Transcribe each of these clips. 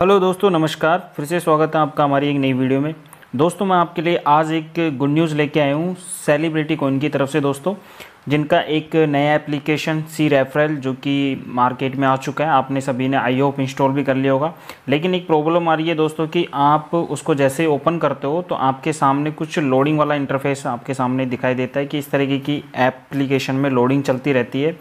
hello दोस्तों नमस्कार फिर से स्वागत है आपका हमारी एक नई वीडियो में दोस्तों मैं आपके लिए आज एक गुड न्यूज़ लेके आया हूँ सेलिब्रिटी कॉइन की तरफ से दोस्तों जिनका एक नया एप्लीकेशन सी रेफरल जो कि मार्केट में आ चुका है आपने सभी ने आई होप इंस्टॉल भी कर लिया होगा लेकिन एक प्रॉब्लम आ रही है दोस्तों कि आप उसको जैसे ओपन करते हो तो आपके सामने कुछ लोडिंग वाला इंटरफेस आपके सामने दिखाई देता है कि इस तरीके की एप्लीकेशन में लोडिंग चलती रहती है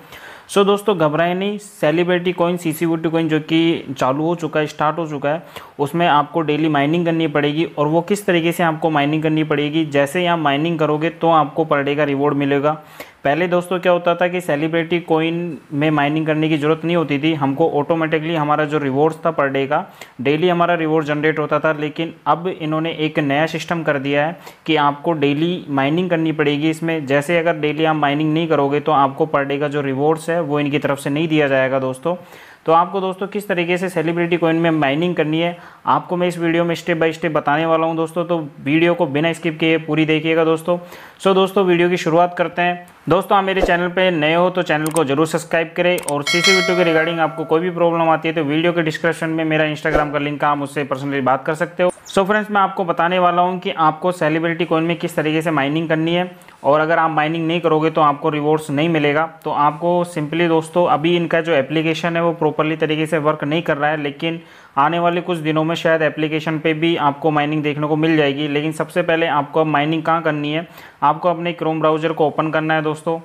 सो so, दोस्तों घबराए नहीं celebrity coin C C coin जो कि चालू हो चुका है स्टार्ट हो चुका है उसमें आपको डेली माइनिंग करनी पड़ेगी और वो किस तरीके से आपको माइनिंग करनी पड़ेगी जैसे ही आप माइनिंग करोगे तो आपको पर डे का रिवॉर्ड मिलेगा पहले दोस्तों क्या होता था कि सेलिब्रिटी कोइन में माइनिंग करने की ज़रूरत नहीं होती थी हमको ऑटोमेटिकली हमारा जो रिवॉर्ड्स था पर डे का डेली हमारा रिवॉर्ड जनरेट होता था लेकिन अब इन्होंने एक नया सिस्टम कर दिया है कि आपको डेली माइनिंग करनी पड़ेगी इसमें जैसे अगर डेली आप माइनिंग नहीं करोगे तो आपको पर डे का जो रिवॉर्ड्स है वो इनकी तरफ से नहीं दिया जाएगा दोस्तों तो आपको दोस्तों किस तरीके से सेलिब्रिटी कॉइन में माइनिंग करनी है आपको मैं इस वीडियो में स्टेप बाय स्टेप बताने वाला हूं दोस्तों तो वीडियो को बिना स्किप किए पूरी देखिएगा दोस्तों सो so, दोस्तों वीडियो की शुरुआत करते हैं दोस्तों आप मेरे चैनल पे नए हो तो चैनल को जरूर सब्सक्राइब करें और सीसी वीडियो के रिगार्डिंग आपको कोई भी प्रॉब्लम आती है तो वीडियो के डिस्क्रिप्शन में मेरा इंस्टाग्राम का लिंक आप उससे पर्सनली बात कर सकते हो सो so, फ्रेंड्स मैं आपको बताने वाला हूँ कि आपको सेलिब्रिटी कॉइन में किस तरीके से माइनिंग करनी है और अगर आप माइनिंग नहीं करोगे तो आपको रिवॉर्ड्स नहीं मिलेगा तो आपको सिंपली दोस्तों अभी इनका जो एप्लीकेशन है वो प्रॉपरली तरीके से वर्क नहीं कर रहा है लेकिन आने वाले कुछ दिनों में शायद एप्लीकेशन पे भी आपको माइनिंग देखने को मिल जाएगी लेकिन सबसे पहले आपको अब माइनिंग कहाँ करनी है आपको अपने क्रोम ब्राउज़र को ओपन करना है दोस्तों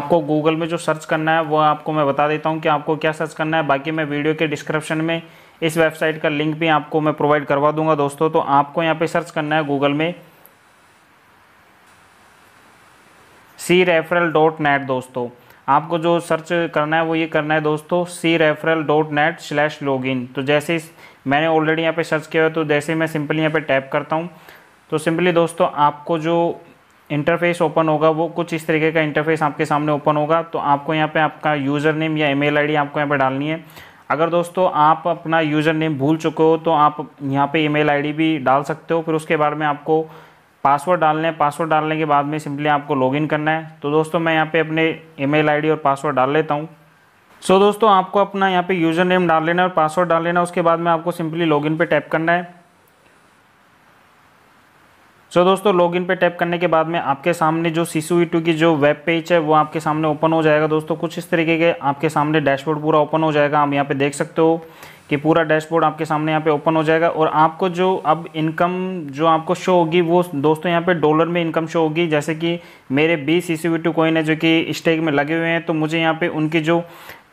आपको गूगल में जो सर्च करना है वो आपको मैं बता देता हूँ कि आपको क्या सर्च करना है बाकी मैं वीडियो के डिस्क्रिप्शन में इस वेबसाइट का लिंक भी आपको मैं प्रोवाइड करवा दूंगा दोस्तों तो आपको यहाँ पे सर्च करना है गूगल में सी रेफरल डॉट नेट दोस्तों आपको जो सर्च करना है वो ये करना है दोस्तों C referral dot net slash log in तो जैसे मैंने ऑलरेडी यहाँ पे सर्च किया है तो जैसे मैं सिंपली यहाँ पे टैप करता हूँ तो सिंपली दोस्तों आपको जो इंटरफेस ओपन होगा वो कुछ इस तरीके का इंटरफेस आपके सामने ओपन होगा तो आपको यहाँ पर आपका यूज़र नेम या ईमेल आईडी आपको यहाँ पर डालनी है अगर दोस्तों आप अपना यूज़र नेम भूल चुके हो तो आप यहाँ पे ईमेल आईडी भी डाल सकते हो फिर उसके बाद में आपको पासवर्ड डालने पासवर्ड डालने के बाद में सिंपली आपको लॉगिन करना है तो दोस्तों मैं यहाँ पे अपने ईमेल आईडी और पासवर्ड डाल लेता हूँ सो so, दोस्तों आपको अपना यहाँ पे यूज़र नेम डाल लेना है और पासवर्ड डाल लेना है उसके बाद में आपको सिंपली लॉगिन पे टैप करना है सो so, दोस्तों लॉगिन पे टैप करने के बाद में आपके सामने जो सीसू टू की जो वेब पेज है वो आपके सामने ओपन हो जाएगा दोस्तों कुछ इस तरीके के आपके सामने डैशबोर्ड पूरा ओपन हो जाएगा आप यहाँ पे देख सकते हो कि पूरा डैशबोर्ड आपके सामने यहाँ पे ओपन हो जाएगा और आपको जो अब इनकम जो आपको शो होगी वो दोस्तों यहाँ पे डॉलर में इनकम शो होगी जैसे कि मेरे बीस सी सी टू कॉइन है जो कि स्टेक में लगे हुए हैं तो मुझे यहाँ पे उनकी जो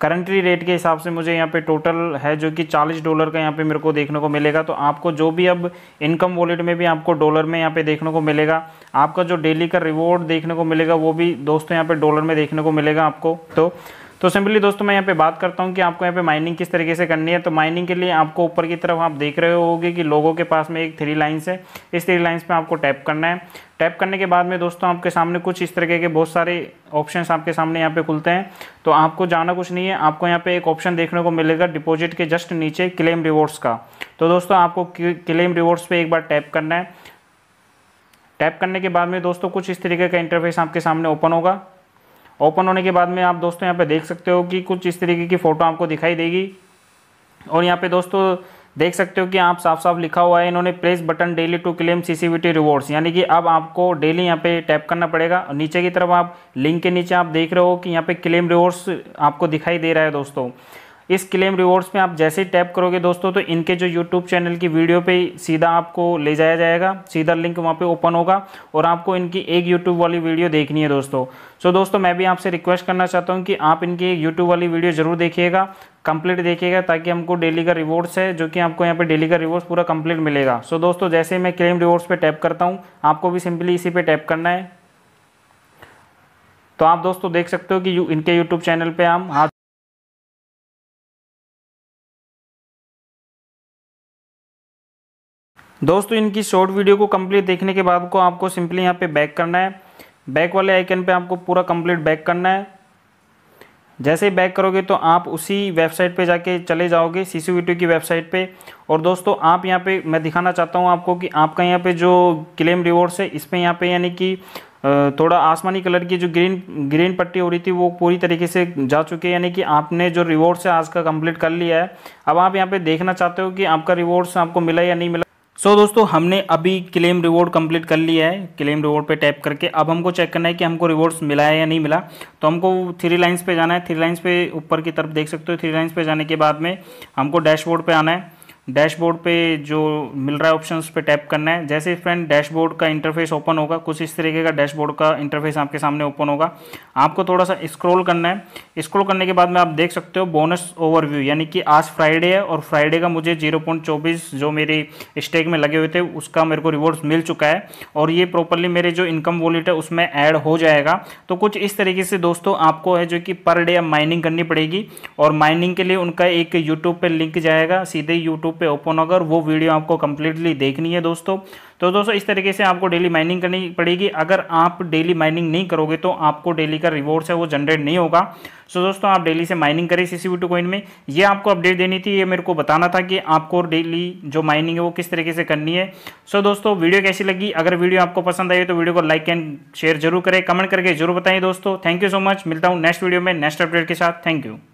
करंटली रेट के हिसाब से मुझे यहाँ पे टोटल है जो कि 40 डॉलर का यहाँ पे मेरे को देखने को मिलेगा तो आपको जो भी अब इनकम वॉलेट में भी आपको डॉलर में यहाँ पे देखने को मिलेगा आपका जो डेली का रिवॉर्ड देखने को मिलेगा वो भी दोस्तों यहाँ पे डॉलर में देखने को मिलेगा आपको तो तो सिंपली दोस्तों मैं यहाँ पे बात करता हूँ कि आपको यहाँ पे माइनिंग किस तरीके से करनी है तो माइनिंग के लिए आपको ऊपर की तरफ आप देख रहे होगे कि लोगों के पास में एक थ्री लाइन्स है इस थ्री लाइन्स में आपको टैप करना है टैप करने के बाद में दोस्तों आपके सामने कुछ इस तरीके के बहुत सारे ऑप्शन आपके सामने यहाँ पे खुलते हैं तो आपको जाना कुछ नहीं है आपको यहाँ पे एक ऑप्शन देखने को मिलेगा डिपोजिट के जस्ट नीचे क्लेम रिवॉर्ड्स का तो दोस्तों आपको क्लेम रिवॉर्ड्स पर एक बार टैप करना है टैप करने के बाद में दोस्तों कुछ इस तरीके का इंटरफेस आपके सामने ओपन होगा ओपन होने के बाद में आप दोस्तों यहाँ पे देख सकते हो कि कुछ इस तरीके की फ़ोटो आपको दिखाई देगी और यहाँ पे दोस्तों देख सकते हो कि आप साफ साफ लिखा हुआ है इन्होंने press button daily to claim CCVT rewards यानी कि अब आपको डेली यहाँ पे टैप करना पड़ेगा और नीचे की तरफ आप लिंक के नीचे आप देख रहे हो कि यहाँ पे क्लेम रिवॉर्ड्स आपको दिखाई दे रहा है दोस्तों इस क्लेम रिवॉर्ड्स में आप जैसे ही टैप करोगे दोस्तों तो इनके जो यूट्यूब चैनल की वीडियो पे सीधा आपको ले जाया जाएगा सीधा लिंक वहाँ पे ओपन होगा और आपको इनकी एक यूट्यूब वाली वीडियो देखनी है दोस्तों सो दोस्तों मैं भी आपसे रिक्वेस्ट करना चाहता हूँ कि आप इनकी यूट्यूब वाली वीडियो ज़रूर देखिएगा कंप्लीट देखिएगा ताकि हमको डेली का रिवॉर्ड्स है जो कि आपको यहाँ पे डेली का रिवॉर्ड्स पूरा कंप्लीट मिलेगा सो so, दोस्तों जैसे मैं क्लेम रिवॉर्ड्स पे टैप करता हूँ आपको भी सिंपली इसी पे टैप करना है तो आप दोस्तों देख सकते हो कि यू, इनके यूट्यूब चैनल पर हम हाथ दोस्तों इनकी शॉर्ट वीडियो को कंप्लीट देखने के बाद को आपको सिंपली यहाँ पे बैक करना है बैक वाले आइकन पे आपको पूरा कंप्लीट बैक करना है जैसे ही बैक करोगे तो आप उसी वेबसाइट पे जाके चले जाओगे सीसी वीडियो की वेबसाइट पे और दोस्तों आप यहाँ पे मैं दिखाना चाहता हूँ आपको कि आपका यहाँ पे जो क्लेम रिवॉर्ड्स है इसमें यहाँ पे यानी कि थोड़ा आसमानी कलर की जो ग्रीन ग्रीन पट्टी हो रही थी वो पूरी तरीके से जा चुकी है यानी कि आपने जो रिवॉर्ड्स है आज का कम्प्लीट कर लिया है अब आप यहाँ पर देखना चाहते हो कि आपका रिवॉर्ड्स आपको मिला या नहीं मिला सो so, दोस्तों हमने अभी क्लेम रिवॉर्ड कंप्लीट कर लिया है क्लेम रिवॉर्ड पे टैप करके अब हमको चेक करना है कि हमको रिवॉर्ड्स मिला है या नहीं मिला तो हमको थ्री लाइंस पे जाना है थ्री लाइंस पे ऊपर की तरफ देख सकते हो थ्री लाइंस पे जाने के बाद में हमको डैशबोर्ड पे आना है डैशबोर्ड पे जो मिल रहा है ऑप्शन उस पर टैप करना है जैसे फ्रेंड डैशबोर्ड का इंटरफेस ओपन होगा कुछ इस तरीके का डैशबोर्ड का इंटरफेस आपके सामने ओपन होगा आपको थोड़ा सा स्क्रॉल करना है स्क्रॉल करने के बाद में आप देख सकते हो बोनस ओवरव्यू यानी कि आज फ्राइडे है और फ्राइडे का मुझे जीरो पॉइंट चौबीस जो मेरे स्टेक में लगे हुए थे उसका मेरे को रिवॉर्ड्स मिल चुका है और ये प्रॉपरली मेरे जो इनकम वॉलेट है उसमें ऐड हो जाएगा तो कुछ इस तरीके से दोस्तों आपको है जो कि पर डे माइनिंग करनी पड़ेगी और माइनिंग के लिए उनका एक यूट्यूब पर लिंक जाएगा सीधे यूट्यूब पे ओपन होकर वो वीडियो आपको कंप्लीटली देखनी है दोस्तों तो दोस्तों इस तरीके से आपको डेली माइनिंग करनी पड़ेगी अगर आप डेली माइनिंग नहीं करोगे तो आपको डेली का रिवॉर्ड्स है वो जनरेट नहीं होगा सो so दोस्तों आप डेली से माइनिंग करें सी सी कॉइन में ये आपको अपडेट देनी थी ये मेरे को बताना था कि आपको डेली जो माइनिंग है वो किस तरीके से करनी है सो so दोस्तों वीडियो कैसी लगी अगर वीडियो आपको पसंद आई तो वीडियो को लाइक एंड शेयर जरूर करें कमेंट करके जरूर बताएं दोस्तों थैंक यू सो मच मिलता हूँ नेक्स्ट वीडियो में नेक्स्ट अपडेट के साथ थैंक यू